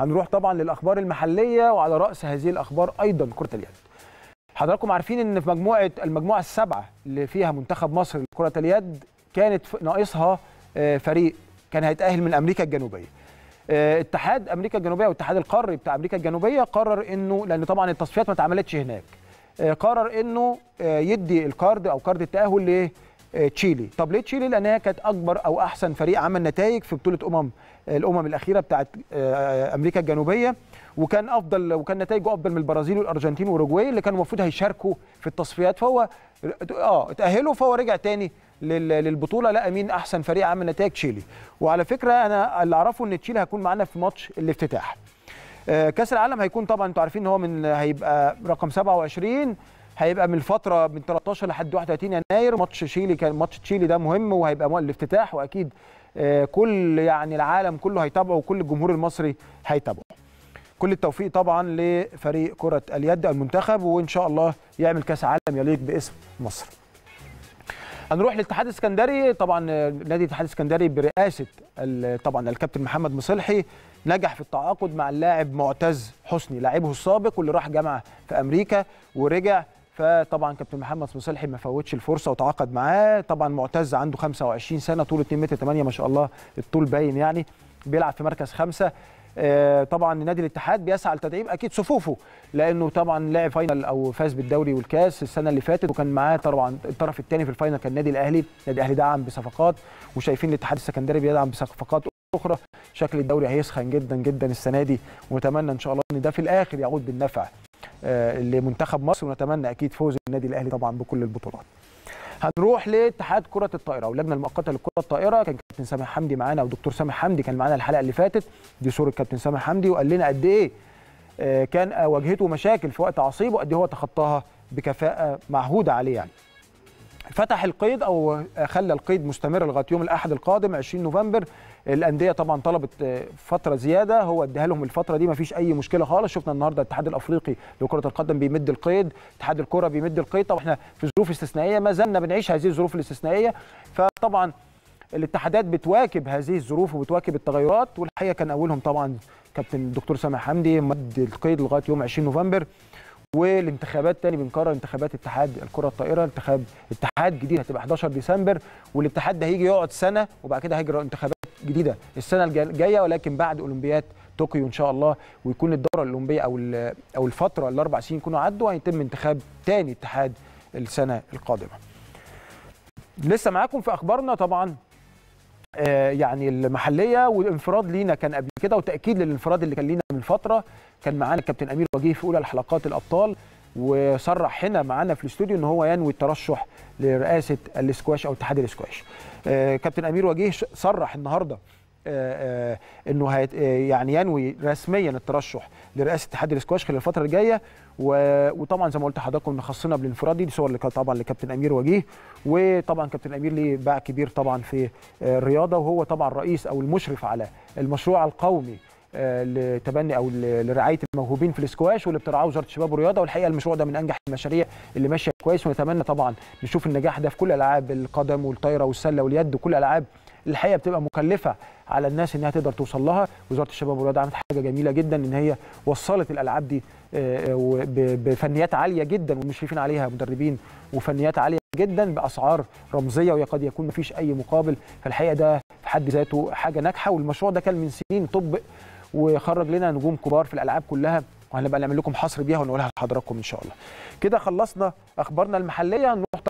هنروح طبعا للاخبار المحليه وعلى راس هذه الاخبار ايضا كره اليد حضراتكم عارفين ان في مجموعه المجموعه السبعه اللي فيها منتخب مصر لكره اليد كانت ناقصها آه، فريق كان هيتاهل من امريكا الجنوبيه آه، اتحاد امريكا الجنوبيه والاتحاد القاري بتاع امريكا الجنوبيه قرر انه لان طبعا التصفيات ما اتعملتش هناك آه، قرر انه يدي الكارد او كارد التاهل آه، تشيلي طب ليه تشيلي لانها كانت اكبر او احسن فريق عمل نتائج في بطوله امم الامم الاخيره بتاعه آه، امريكا الجنوبيه وكان افضل وكان نتائجه افضل من البرازيل والارجنتين واوروجواي اللي كانوا المفروض هيشاركوا في التصفيات فهو اه اتاهلوا فهو رجع تاني للبطوله لقى مين احسن فريق عمل نتائج تشيلي وعلى فكره انا اللي اعرفه ان تشيلي هيكون معانا في ماتش الافتتاح آه، كاس العالم هيكون طبعا انتوا عارفين ان هو من هيبقى رقم 27 هيبقى من الفتره من 13 لحد 31 يناير ماتش تشيلي كان ماتش تشيلي ده مهم وهيبقى الافتتاح واكيد آه، كل يعني العالم كله هيتابعه وكل الجمهور المصري هيتابعه كل التوفيق طبعا لفريق كره اليد المنتخب وان شاء الله يعمل كاس عالم يليق باسم مصر هنروح للاتحاد الاسكندري طبعا آه، نادي الاتحاد الاسكندري برئاسه طبعا الكابتن محمد مصلحي نجح في التعاقد مع اللاعب معتز حسني لاعبه السابق واللي راح جامعه في امريكا ورجع فطبعا كابتن محمد مصلحي ما فوتش الفرصه وتعاقد معاه طبعا معتز عنده 25 سنه طوله 2 متر 8 ما شاء الله الطول باين يعني بيلعب في مركز خمسة آه، طبعا نادي الاتحاد بيسعى لتدعيم اكيد صفوفه لانه طبعا لعب فاينل او فاز بالدوري والكاس السنه اللي فاتت وكان معاه طبعا الطرف الثاني في الفاينل كان النادي الاهلي النادي الاهلي دعم بصفقات وشايفين الاتحاد السكندري بيدعم بصفقات اخرى شكل الدوري هيسخن جدا جدا السنه دي ونتمنى ان شاء الله ان ده في الاخر يعود بالنفع آه، لمنتخب مصر ونتمنى اكيد فوز النادي الاهلي طبعا بكل البطولات هنروح لاتحاد كره الطائره واللجنة المؤقته لكره الطائره كان كابتن سامح حمدي معانا ودكتور سامح حمدي كان معانا الحلقه اللي فاتت دي صوره كابتن سامح حمدي وقال لنا قد ايه آه، كان آه، واجهته مشاكل في وقت عصيب وقد ايه هو تخطاها بكفاءه معهوده عليه يعني فتح القيد او خلى القيد مستمر لغايه يوم الاحد القادم 20 نوفمبر الانديه طبعا طلبت فتره زياده هو اداها لهم الفتره دي ما فيش اي مشكله خالص شفنا النهارده الاتحاد الافريقي لكره القدم بيمد القيد اتحاد الكره بيمد القيد طب احنا في ظروف استثنائيه ما زلنا بنعيش هذه الظروف الاستثنائيه فطبعا الاتحادات بتواكب هذه الظروف وبتواكب التغيرات والحقيقه كان اولهم طبعا كابتن الدكتور سامح حمدي مد القيد لغايه يوم 20 نوفمبر والانتخابات تاني بنكرر انتخابات اتحاد الكره الطائره انتخاب اتحاد جديد هتبقى 11 ديسمبر والاتحاد ده هيجي يقعد سنه وبعد كده هيجرى انتخابات جديده السنه الجايه ولكن بعد اولمبياد طوكيو ان شاء الله ويكون الدوره الاولمبيه او او الفتره الاربع سنين يكونوا عدوا هيتم انتخاب تاني اتحاد السنه القادمه لسه معاكم في اخبارنا طبعا آه، يعني المحليه والانفراد لينا كان قبل كده وتاكيد للانفراد اللي كان لينا من فتره كان معانا الكابتن امير وجيه في اولى الحلقات الابطال وصرح هنا معانا في الاستوديو ان هو ينوي الترشح لرئاسه الاسكواش او اتحاد الاسكواش. آه، كابتن امير وجيه صرح النهارده آه، آه، انه آه، يعني ينوي رسميا الترشح لرئاسه اتحاد الاسكواش خلال الفتره الجايه وطبعا زي ما قلت لحضراتكم مخصصينها بالانفراد دي صور طبعا لكابتن امير وجيه وطبعا كابتن امير ليه باع كبير طبعا في الرياضه وهو طبعا رئيس او المشرف على المشروع القومي لتبني او لرعايه الموهوبين في الاسكواش واللي بترعاه وزاره الشباب والرياضه والحقيقه المشروع ده من انجح المشاريع اللي ماشيه كويس ونتمنى طبعا نشوف النجاح ده في كل العاب القدم والطايره والسله واليد وكل العاب الحقيقه بتبقى مكلفه على الناس انها تقدر توصل لها وزاره الشباب والرياضه عملت حاجه جميله جدا ان هي وصلت الالعاب دي آه، آه، بفنيات عاليه جدا ومشرفين عليها مدربين وفنيات عاليه جدا باسعار رمزيه وقد يكون ما فيش اي مقابل فالحقيقه ده في حد ذاته حاجه ناجحه والمشروع ده كان من سنين طبق وخرج لنا نجوم كبار في الالعاب كلها وهنبقى نعمل لكم حصر بيها ونقولها لحضراتكم ان شاء الله كده خلصنا اخبارنا المحليه نروح